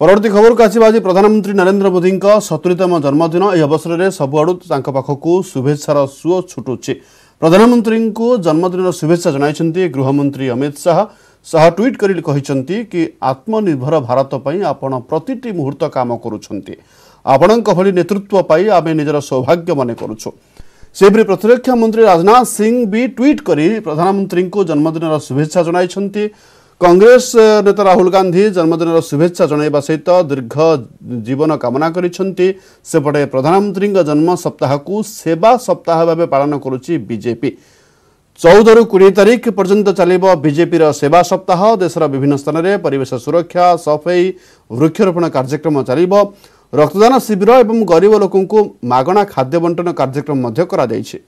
पवर्ती खबरको आज प्रधानमन्त्री नरेन्द्र मोदी सतूरीतम जन्मदिन यो अवसरले सबूआ शुभेच्छार सुटु प्रधानमन्त्री जन्मदिन शुभेच्छा जहमन्त्री अमित शाह श्विटी आत्मनिर्भर भारतपूर्व प्रतिहुर्तृत्व सौभाग्य राजनाथ सिंह वि ट्विट गरि प्रधानमन्त्री जन्मदिन शुभेचाइदिनुहोस् न କଂଗ୍ରେସ ନେତା ରାହୁଲ ଗାନ୍ଧୀ ଜନ୍ମଦିନର ଶୁଭେଚ୍ଛା ଜଣାଇବା ସହିତ ଦୀର୍ଘ ଜୀବନ କାମନା କରିଛନ୍ତି ସେପଟେ ପ୍ରଧାନମନ୍ତ୍ରୀଙ୍କ ଜନ୍ମ ସପ୍ତାହକୁ ସେବା ସପ୍ତାହ ଭାବେ ପାଳନ କରୁଛି ବିଜେପି ଚଉଦରୁ କୋଡ଼ିଏ ତାରିଖ ପର୍ଯ୍ୟନ୍ତ ଚାଲିବ ବିଜେପିର ସେବା ସପ୍ତାହ ଦେଶର ବିଭିନ୍ନ ସ୍ଥାନରେ ପରିବେଶ ସୁରକ୍ଷା ସଫେଇ ବୃକ୍ଷରୋପଣ କାର୍ଯ୍ୟକ୍ରମ ଚାଲିବ ରକ୍ତଦାନ ଶିବିର ଏବଂ ଗରିବ ଲୋକଙ୍କୁ ମାଗଣା ଖାଦ୍ୟ ବଣ୍ଟନ କାର୍ଯ୍ୟକ୍ରମ ମଧ୍ୟ କରାଯାଇଛି